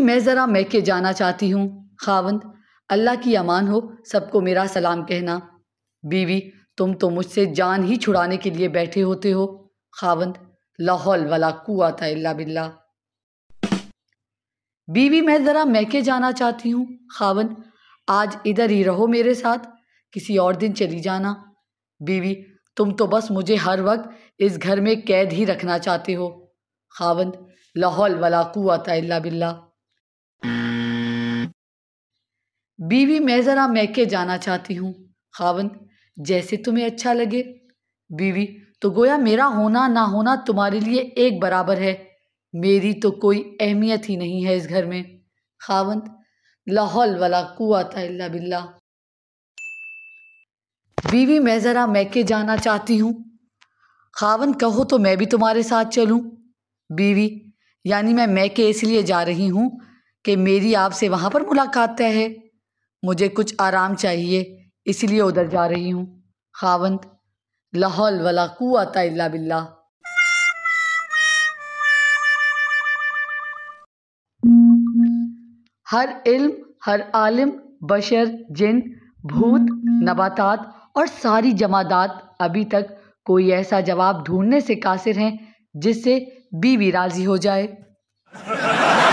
मैं ज़रा मैके जाना चाहती हूँ खावंद अल्लाह की अमान हो सबको मेरा सलाम कहना बीवी तुम तो मुझसे जान ही छुड़ाने के लिए बैठे होते हो खावंद लाहौल वाला कुआ था अल्ला बिल्ला बीवी मैं ज़रा मैके जाना चाहती हूँ खावंद आज इधर ही रहो मेरे साथ किसी और दिन चली जाना बीवी तुम तो बस मुझे हर वक्त इस घर में कैद ही रखना चाहते हो खावंद लाहौल वाला कुआ था अल्ला बिल्ला बीवी मैं ज़रा मैके जाना चाहती हूँ खावंद जैसे तुम्हें अच्छा लगे बीवी तो गोया मेरा होना ना होना तुम्हारे लिए एक बराबर है मेरी तो कोई अहमियत ही नहीं है इस घर में खावंद लाहौल वाला कुआता था बिल्ला बीवी मैं ज़रा मैके जाना चाहती हूँ खावंद कहो तो मैं भी तुम्हारे साथ चलूँ बीवी यानी मैं मैके इसलिए जा रही हूँ कि मेरी आपसे वहाँ पर मुलाकात तय है मुझे कुछ आराम चाहिए इसलिए उधर जा रही हूँ खावंद लाहौल वाला कुआता इल्ला बिल्ला हर इल्म हर आलिम बशर जिन भूत नबातात और सारी जमादात अभी तक कोई ऐसा जवाब ढूंढने से कासिर हैं जिससे बीवी राज़ी हो जाए